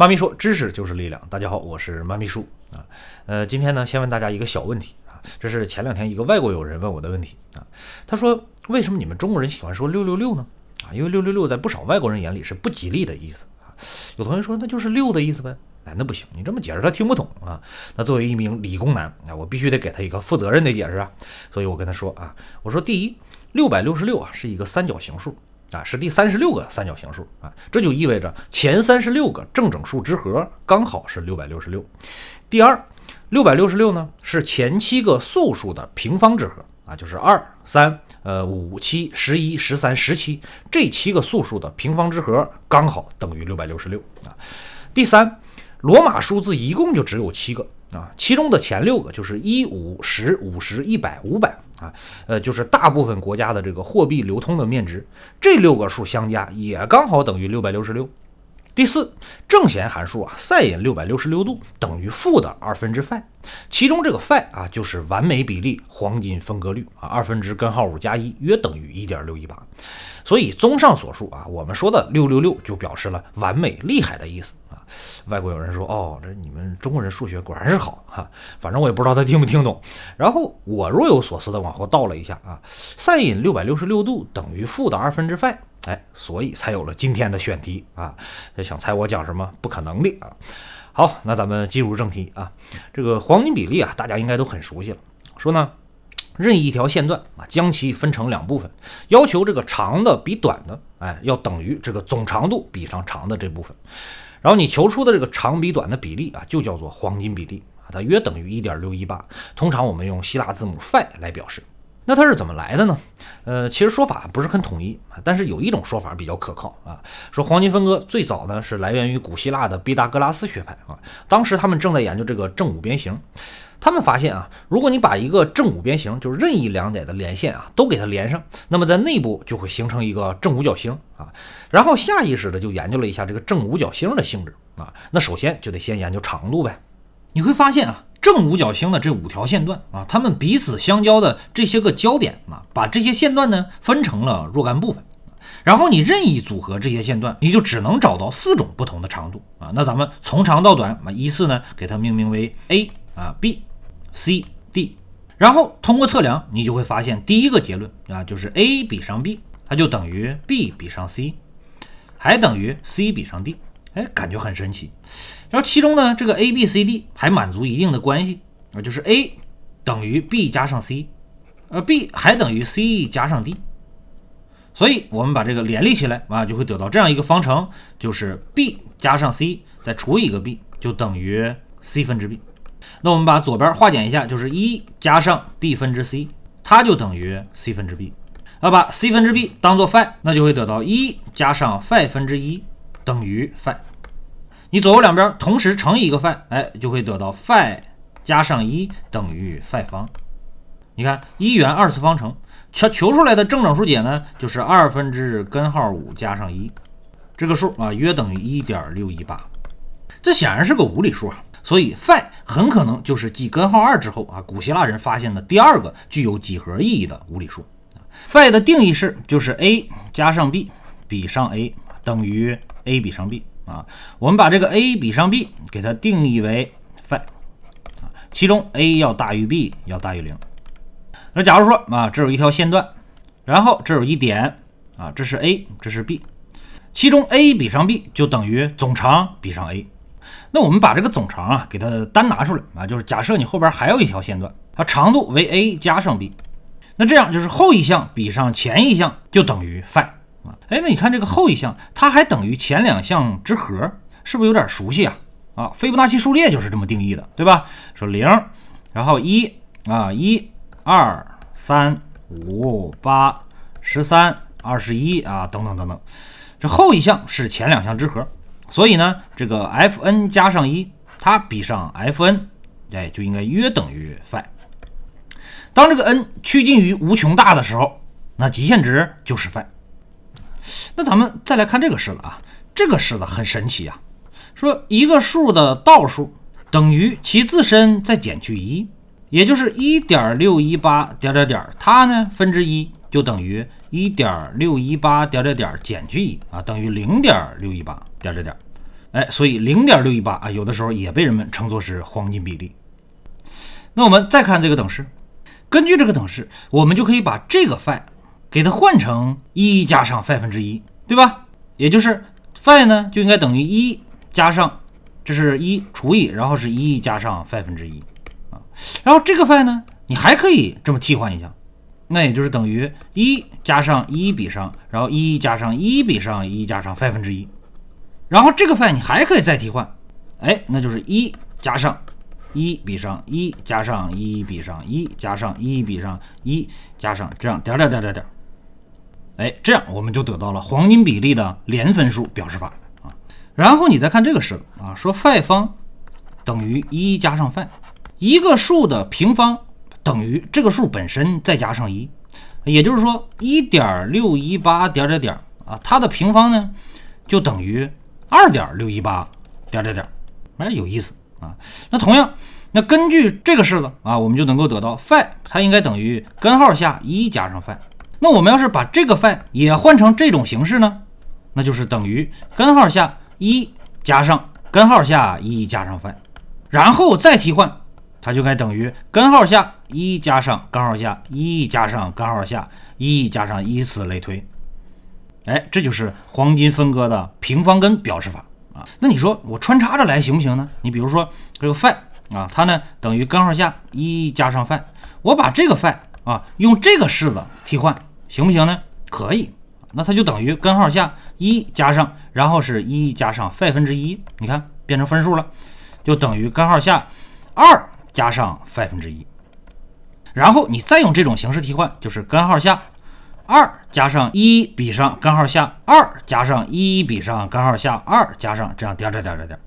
妈咪说：“知识就是力量。”大家好，我是妈咪叔啊。呃，今天呢，先问大家一个小问题啊。这是前两天一个外国友人问我的问题啊。他说：“为什么你们中国人喜欢说六六六呢？”啊，因为六六六在不少外国人眼里是不吉利的意思啊。有同学说：“那就是六的意思呗。”哎，那不行，你这么解释他听不懂啊。那作为一名理工男啊，我必须得给他一个负责任的解释啊。所以我跟他说啊：“我说第一，六百六十六啊是一个三角形数。”啊，是第三十六个三角形数啊，这就意味着前三十六个正整数之和刚好是六百六十六。第二，六百六十六呢是前七个素数的平方之和啊，就是二、三、呃、五、七、十一、十三、十七这七个素数的平方之和刚好等于六百六十六啊。第三，罗马数字一共就只有七个。啊，其中的前六个就是一、五、十、五、十、一百、五百，啊，呃，就是大部分国家的这个货币流通的面值，这六个数相加也刚好等于六百六十六。第四，正弦函数啊，sin 666度等于负的二分之 phi，其中这个 phi 啊就是完美比例黄金分割率啊，二分之根号五加一约等于一点六一八。所以综上所述啊，我们说的六六六就表示了完美厉害的意思。外国有人说：“哦，这你们中国人数学果然是好哈。”反正我也不知道他听没听懂。然后我若有所思的往后倒了一下啊，sin 666度等于负的二分之斐，哎，所以才有了今天的选题啊。想猜我讲什么？不可能的啊。好，那咱们进入正题啊。这个黄金比例啊，大家应该都很熟悉了。说呢，任意一条线段啊，将其分成两部分，要求这个长的比短的，哎，要等于这个总长度比上长的这部分。然后你求出的这个长比短的比例啊，就叫做黄金比例啊，它约等于一点六一八。通常我们用希腊字母 phi 来表示。那它是怎么来的呢？呃，其实说法不是很统一，但是有一种说法比较可靠啊，说黄金分割最早呢是来源于古希腊的毕达哥拉斯学派啊，当时他们正在研究这个正五边形。他们发现啊，如果你把一个正五边形，就是任意两点的连线啊，都给它连上，那么在内部就会形成一个正五角星啊。然后下意识的就研究了一下这个正五角星的性质啊。那首先就得先研究长度呗。你会发现啊，正五角星的这五条线段啊，它们彼此相交的这些个交点啊，把这些线段呢分成了若干部分。然后你任意组合这些线段，你就只能找到四种不同的长度啊。那咱们从长到短，啊，依次呢给它命名为 a 啊 b。C、D，然后通过测量，你就会发现第一个结论啊，就是 A 比上 B，它就等于 B 比上 C，还等于 C 比上 D。哎，感觉很神奇。然后其中呢，这个 A、B、C、D 还满足一定的关系啊，就是 A 等于 B 加上 C，呃，B 还等于 C 加上 D。所以我们把这个联立起来啊，就会得到这样一个方程，就是 B 加上 C 再除以一个 B，就等于 C 分之 B。那我们把左边化简一下，就是一加上 b 分之 c，它就等于 c 分之 b。要把 c 分之 b 当做 phi，那就会得到一加上 phi 分之一等于 phi。你左右两边同时乘以一个 phi，哎，就会得到 phi 加上一等于 phi 方。你看一元二次方程求求出来的正整数解呢，就是二分之根号五加上一这个数啊，约等于一点六一八，这显然是个无理数啊。所以，phi 很可能就是继根号二之后啊，古希腊人发现的第二个具有几何意义的无理数 phi 的定义式就是 a 加上 b 比上 a 等于 a 比上 b 啊。我们把这个 a 比上 b 给它定义为 phi 啊，其中 a 要大于 b 要大于零。那假如说啊，这有一条线段，然后这有一点啊，这是 a，这是 b，其中 a 比上 b 就等于总长比上 a。那我们把这个总长啊，给它单拿出来啊，就是假设你后边还有一条线段，它长度为 a 加上 b，那这样就是后一项比上前一项就等于 phi 啊，哎，那你看这个后一项，它还等于前两项之和，是不是有点熟悉啊？啊，斐波那契数列就是这么定义的，对吧？说零，然后一啊，一、二、三、五、八、十三、二十一啊，等等等等，这后一项是前两项之和。所以呢，这个 f n 加上一，它比上 f n，哎，就应该约等于 phi。当这个 n 趋近于无穷大的时候，那极限值就是 phi。那咱们再来看这个式子啊，这个式子很神奇啊，说一个数的倒数等于其自身再减去一，也就是一点六一八点点点，它呢分之一就等于。一点六一八点点点减去一啊，等于零点六一八点点点。哎，所以零点六一八啊，有的时候也被人们称作是黄金比例。那我们再看这个等式，根据这个等式，我们就可以把这个 phi 给它换成一加上 phi 分之一，对吧？也就是 phi 呢就应该等于一加上这是一除以，然后是一加上 phi 分之一啊。然后这个 phi 呢，你还可以这么替换一下。那也就是等于一加上一比上，然后一加上一比上一加上斐分之一，然后这个斐你还可以再替换，哎，那就是一加上一比上一加上一比上一加上一比上一加上这样点儿点儿点儿点儿，哎，这样我们就得到了黄金比例的连分数表示法啊。然后你再看这个式子啊，说斐方等于一加上斐，一个数的平方。等于这个数本身再加上一，也就是说，一点六一八点点点啊，它的平方呢就等于二点六一八点点点。哎，有意思啊！那同样，那根据这个式子啊，我们就能够得到 phi 它应该等于根号下一加上 phi。那我们要是把这个 phi 也换成这种形式呢，那就是等于根号下一加上根号下一加上 phi，然后再替换。它就该等于根号下一加上根号下一加上根号下一加上，以此类推。哎，这就是黄金分割的平方根表示法啊。那你说我穿插着来行不行呢？你比如说这个斐啊，它呢等于根号下一加上斐。我把这个斐啊用这个式子替换行不行呢？可以。那它就等于根号下一加上，然后是一加上斐分之一。你看变成分数了，就等于根号下二。加上五分之一，然后你再用这种形式替换，就是根号下二加上一比上根号下二加上一比上根号下二加上这样点儿点儿点儿点儿，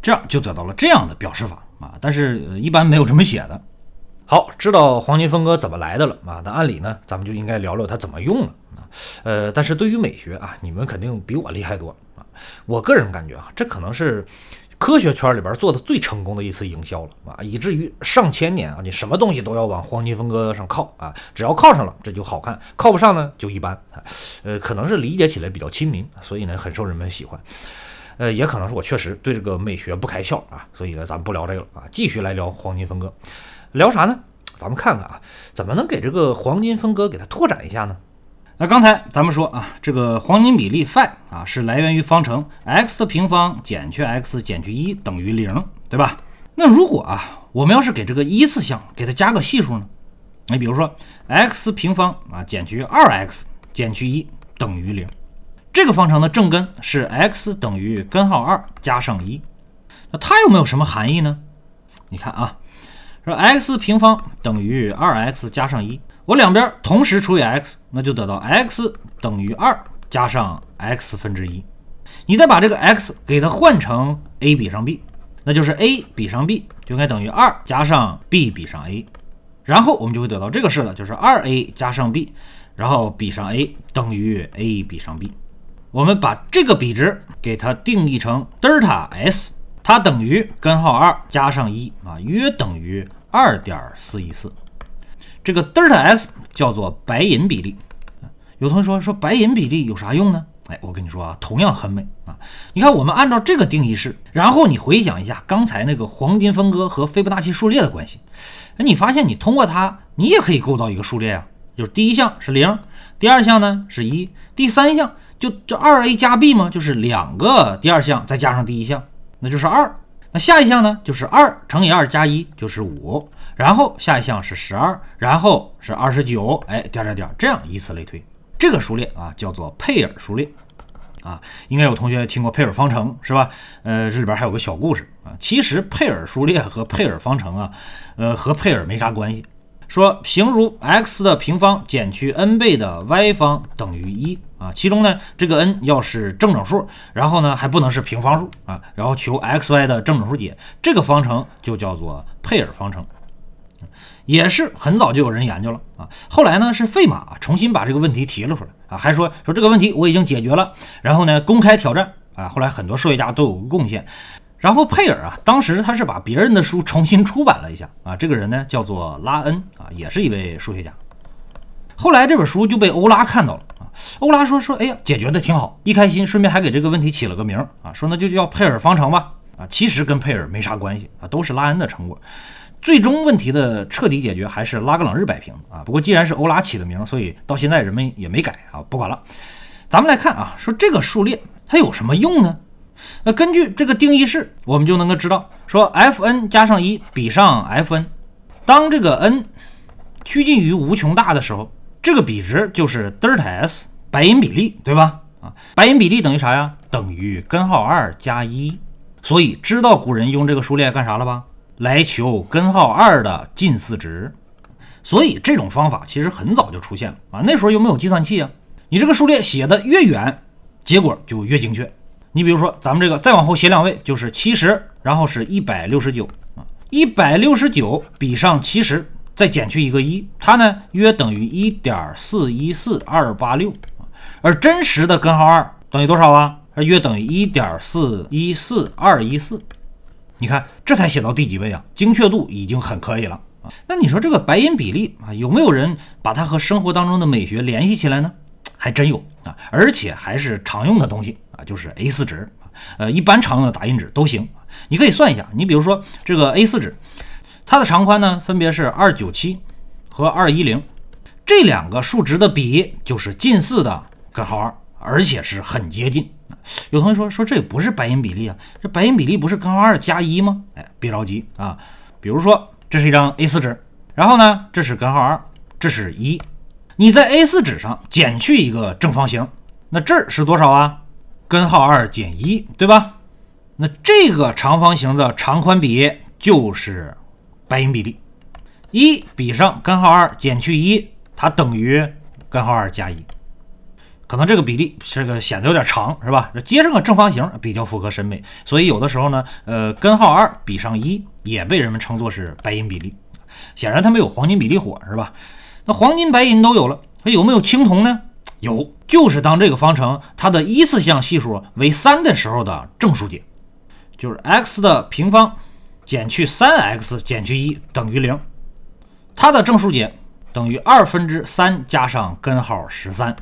这样就得到了这样的表示法啊。但是一般没有这么写的。好，知道黄金分割怎么来的了啊？那按理呢，咱们就应该聊聊它怎么用了啊。呃，但是对于美学啊，你们肯定比我厉害多了啊。我个人感觉啊，这可能是。科学圈里边做的最成功的一次营销了啊，以至于上千年啊，你什么东西都要往黄金分割上靠啊，只要靠上了这就好看，靠不上呢就一般啊，呃，可能是理解起来比较亲民，所以呢很受人们喜欢，呃，也可能是我确实对这个美学不开窍啊，所以呢咱们不聊这个了啊，继续来聊黄金分割，聊啥呢？咱们看看啊，怎么能给这个黄金分割给它拓展一下呢？那刚才咱们说啊，这个黄金比例 phi 啊，是来源于方程 x 的平方减去 x 减去一等于零，对吧？那如果啊，我们要是给这个一次项给它加个系数呢？你比如说 x 平方啊减去二 x 减去一等于零，这个方程的正根是 x 等于根号二加上一。那它又没有什么含义呢？你看啊，说 x 平方等于二 x 加上一。我两边同时除以 x，那就得到 x 等于二加上 x 分之一。你再把这个 x 给它换成 a 比上 b，那就是 a 比上 b 就应该等于二加上 b 比上 a。然后我们就会得到这个式子，就是二 a 加上 b，然后比上 a 等于 a 比上 b。我们把这个比值给它定义成德尔塔 s，它等于根号二加上一啊，约等于二点四一四。这个德尔塔 s 叫做白银比例。有同学说说白银比例有啥用呢？哎，我跟你说啊，同样很美啊。你看，我们按照这个定义式，然后你回想一下刚才那个黄金分割和斐波那契数列的关系。哎，你发现你通过它，你也可以构造一个数列啊。就是第一项是零，第二项呢是一，第三项就就二 a 加 b 嘛，就是两个第二项再加上第一项，那就是二。那下一项呢就是二乘以二加一就是五。然后下一项是十二，然后是二十九，哎，点儿点儿点儿，这样以此类推，这个数列啊叫做佩尔数列，啊，应该有同学听过佩尔方程是吧？呃，这里边还有个小故事啊，其实佩尔数列和佩尔方程啊，呃，和佩尔没啥关系。说形如 x 的平方减去 n 倍的 y 方等于一啊，其中呢这个 n 要是正整数，然后呢还不能是平方数啊，然后求 x y 的正整数解，这个方程就叫做佩尔方程。也是很早就有人研究了啊，后来呢是费马重新把这个问题提了出来啊，还说说这个问题我已经解决了，然后呢公开挑战啊，后来很多数学家都有贡献，然后佩尔啊，当时他是把别人的书重新出版了一下啊，这个人呢叫做拉恩啊，也是一位数学家，后来这本书就被欧拉看到了啊，欧拉说说哎呀解决的挺好，一开心顺便还给这个问题起了个名啊，说那就叫佩尔方程吧啊，其实跟佩尔没啥关系啊，都是拉恩的成果。最终问题的彻底解决还是拉格朗日摆平啊。不过既然是欧拉起的名，所以到现在人们也没改啊。不管了，咱们来看啊，说这个数列它有什么用呢？那根据这个定义式，我们就能够知道，说 f n 加上一比上 f n，当这个 n 趋近于无穷大的时候，这个比值就是德尔塔 s 白银比例，对吧？啊，白银比例等于啥呀？等于根号二加一。所以知道古人用这个数列干啥了吧？来求根号二的近似值，所以这种方法其实很早就出现了啊。那时候又没有计算器啊。你这个数列写的越远，结果就越精确。你比如说，咱们这个再往后写两位，就是七十，然后是一百六十九啊。一百六十九比上七十，再减去一个一，它呢约等于一点四一四二八六啊。而真实的根号二等于多少啊？约等于一点四一四二一四。你看，这才写到第几位啊？精确度已经很可以了啊。那你说这个白银比例啊，有没有人把它和生活当中的美学联系起来呢？还真有啊，而且还是常用的东西啊，就是 A4 纸呃，一般常用的打印纸都行。你可以算一下，你比如说这个 A4 纸，它的长宽呢分别是二九七和二一零，这两个数值的比就是近似的根号二，而且是很接近。有同学说说这也不是白银比例啊，这白银比例不是根号二加一吗？哎，别着急啊，比如说这是一张 A4 纸，然后呢，这是根号二，这是一，你在 A4 纸上减去一个正方形，那这儿是多少啊？根号二减一，对吧？那这个长方形的长宽比就是白银比例，一比上根号二减去一，它等于根号二加一。可能这个比例这个显得有点长，是吧？接上个正方形比较符合审美，所以有的时候呢，呃，根号二比上一也被人们称作是白银比例。显然它没有黄金比例火，是吧？那黄金、白银都有了，那有没有青铜呢？有，就是当这个方程它的一次项系数为三的时候的正数解，就是 x 的平方减去三 x 减去一等于零，它的正数解等于二分之三加上根号十三。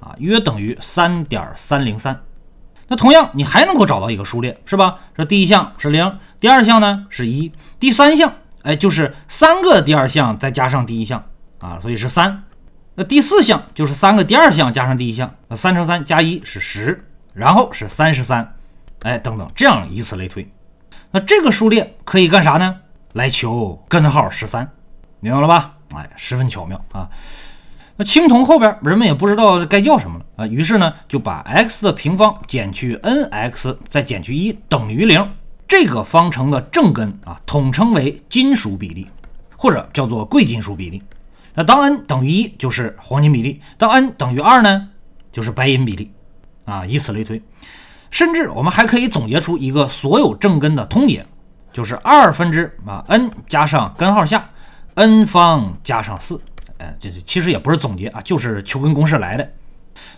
啊，约等于三点三零三。那同样，你还能够找到一个数列，是吧？这第一项是零，第二项呢是一，第三项，哎，就是三个第二项再加上第一项啊，所以是三。那第四项就是三个第二项加上第一项，那三乘三加一是十，然后是三十三，哎，等等，这样以此类推。那这个数列可以干啥呢？来求根号十三，明白了吧？哎，十分巧妙啊。那青铜后边人们也不知道该叫什么了啊，于是呢就把 x 的平方减去 n x 再减去一等于零这个方程的正根啊统称为金属比例，或者叫做贵金属比例。那当 n 等于一就是黄金比例，当 n 等于二呢就是白银比例啊，以此类推。甚至我们还可以总结出一个所有正根的通解，就是二分之啊 n 加上根号下 n 方加上四。哎，这其实也不是总结啊，就是求根公式来的。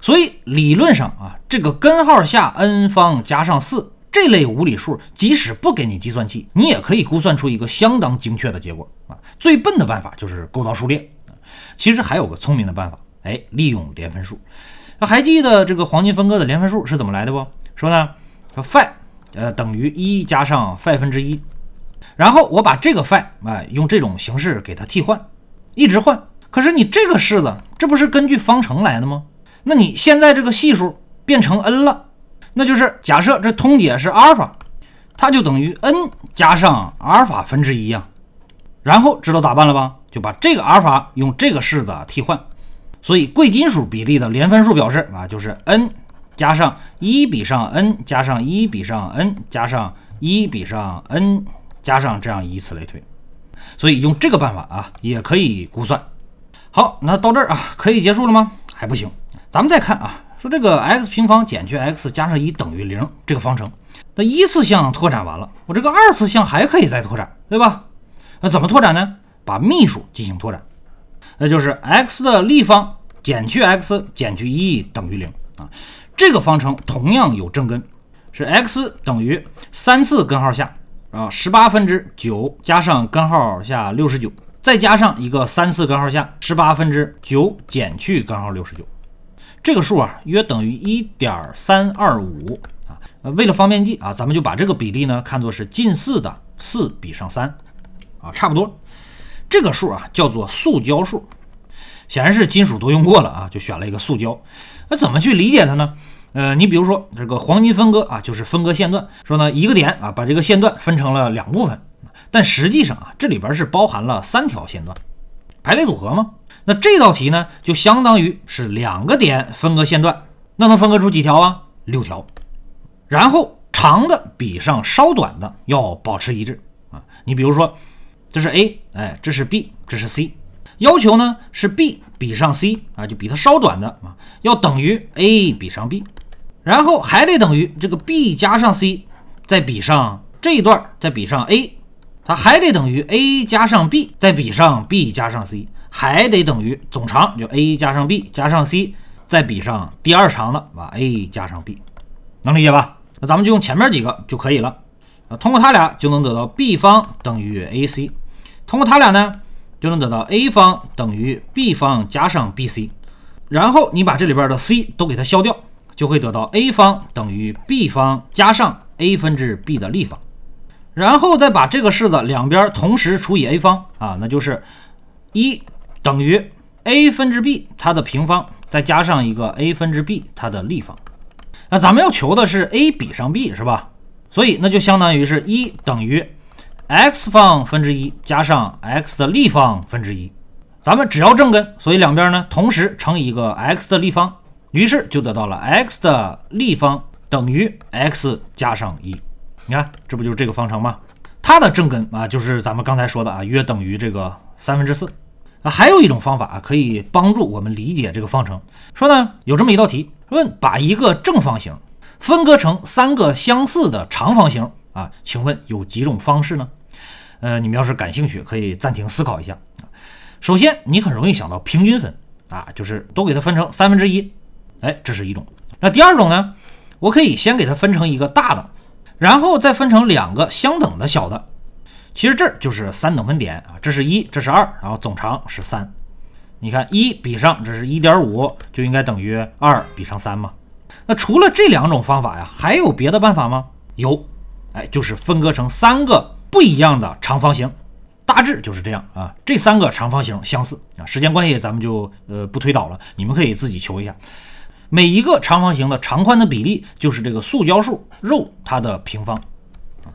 所以理论上啊，这个根号下 n 方加上四这类无理数，即使不给你计算器，你也可以估算出一个相当精确的结果啊。最笨的办法就是勾到数列，其实还有个聪明的办法，哎，利用连分数。还记得这个黄金分割的连分数是怎么来的不？说呢，说 phi，呃，等于一加上 phi 分之一，然后我把这个斐啊，用这种形式给它替换，一直换。可是你这个式子，这不是根据方程来的吗？那你现在这个系数变成 n 了，那就是假设这通解是阿尔法，它就等于 n 加上阿尔法分之一啊。然后知道咋办了吧？就把这个阿尔法用这个式子替换。所以贵金属比例的连分数表示啊，就是 n 加上一比上 n 加上一比上 n 加上一比上 n 加上这样，以此类推。所以用这个办法啊，也可以估算。好，那到这儿啊，可以结束了吗？还不行，咱们再看啊，说这个 x 平方减去 x 加上一等于零这个方程，那一次项拓展完了，我这个二次项还可以再拓展，对吧？那怎么拓展呢？把幂数进行拓展，那就是 x 的立方减去 x 减去一等于零啊，这个方程同样有正根，是 x 等于三次根号下啊十八分之九加上根号下六十九。再加上一个三次根号下十八分之九减去根号六十九，这个数啊约等于一点三二五啊。为了方便记啊，咱们就把这个比例呢看作是近似的四比上三啊，差不多。这个数啊叫做塑胶数，显然是金属都用过了啊，就选了一个塑胶。那怎么去理解它呢？呃，你比如说这个黄金分割啊，就是分割线段，说呢一个点啊把这个线段分成了两部分。但实际上啊，这里边是包含了三条线段，排列组合吗？那这道题呢，就相当于是两个点分割线段，那能分割出几条啊？六条。然后长的比上稍短的要保持一致啊。你比如说，这是 a，哎，这是 b，这是 c，要求呢是 b 比上 c 啊，就比它稍短的啊，要等于 a 比上 b，然后还得等于这个 b 加上 c 再比上这一段再比上 a。它还得等于 a 加上 b 再比上 b 加上 c，还得等于总长，就 a 加上 b 加上 c 再比上第二长的，把 a 加上 b，能理解吧？那咱们就用前面几个就可以了啊，通过它俩就能得到 b 方等于 ac，通过它俩呢就能得到 a 方等于 b 方加上 bc，然后你把这里边的 c 都给它消掉，就会得到 a 方等于 b 方加上 a 分之 b 的立方。然后再把这个式子两边同时除以 a 方啊，那就是一等于 a 分之 b 它的平方，再加上一个 a 分之 b 它的立方。那咱们要求的是 a 比上 b 是吧？所以那就相当于是一等于 x 方分之一加上 x 的立方分之一。咱们只要正根，所以两边呢同时乘以一个 x 的立方，于是就得到了 x 的立方等于 x 加上一。你看，这不就是这个方程吗？它的正根啊，就是咱们刚才说的啊，约等于这个三分之四。啊，还有一种方法可以帮助我们理解这个方程。说呢，有这么一道题，问把一个正方形分割成三个相似的长方形啊，请问有几种方式呢？呃，你们要是感兴趣，可以暂停思考一下。首先，你很容易想到平均分啊，就是都给它分成三分之一。哎，这是一种。那第二种呢？我可以先给它分成一个大的。然后再分成两个相等的小的，其实这就是三等分点啊。这是一，这是二，然后总长是三。你看一比上这是一点五，就应该等于二比上三嘛。那除了这两种方法呀，还有别的办法吗？有，哎，就是分割成三个不一样的长方形，大致就是这样啊。这三个长方形相似啊，时间关系咱们就呃不推导了，你们可以自己求一下。每一个长方形的长宽的比例就是这个塑胶数肉它的平方啊。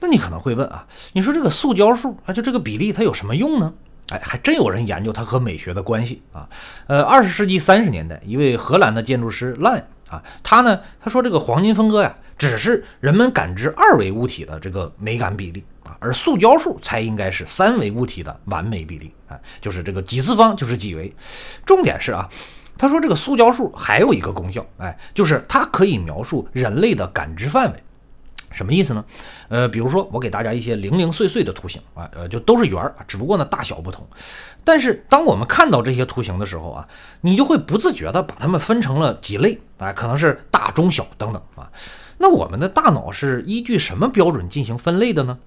那你可能会问啊，你说这个塑胶数，啊，就这个比例它有什么用呢？哎，还真有人研究它和美学的关系啊。呃，二十世纪三十年代，一位荷兰的建筑师赖啊，他呢他说这个黄金分割呀，只是人们感知二维物体的这个美感比例啊，而塑胶数才应该是三维物体的完美比例啊，就是这个几次方就是几维，重点是啊。他说：“这个塑胶树还有一个功效，哎，就是它可以描述人类的感知范围。什么意思呢？呃，比如说我给大家一些零零碎碎的图形啊，呃，就都是圆儿啊，只不过呢大小不同。但是当我们看到这些图形的时候啊，你就会不自觉的把它们分成了几类啊，可能是大、中、小等等啊。那我们的大脑是依据什么标准进行分类的呢？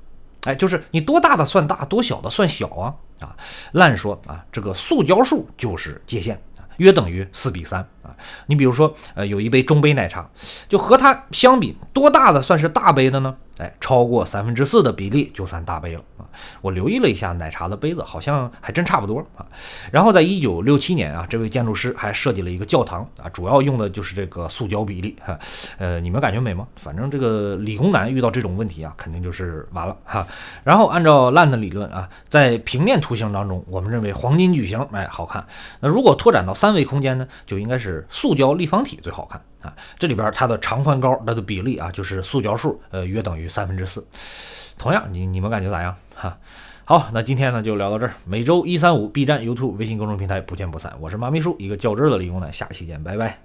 哎，就是你多大的算大，多小的算小啊？啊，烂说啊，这个塑胶树就是界限。”约等于四比三啊！你比如说，呃，有一杯中杯奶茶，就和它相比，多大的算是大杯的呢？哎，超过三分之四的比例就算大杯了啊！我留意了一下奶茶的杯子，好像还真差不多啊。然后在一九六七年啊，这位建筑师还设计了一个教堂啊，主要用的就是这个塑胶比例哈。呃，你们感觉美吗？反正这个理工男遇到这种问题啊，肯定就是完了哈。然后按照烂的理论啊，在平面图形当中，我们认为黄金矩形哎好看。那如果拓展到三维空间呢，就应该是塑胶立方体最好看。啊，这里边它的长宽高它的比例啊，就是塑胶数，呃，约等于三分之四。同样，你你们感觉咋样？哈，好，那今天呢就聊到这儿。每周一三五，B 站、YouTube、微信公众平台不见不散。我是妈咪叔，一个较真儿的理工男。下期见，拜拜。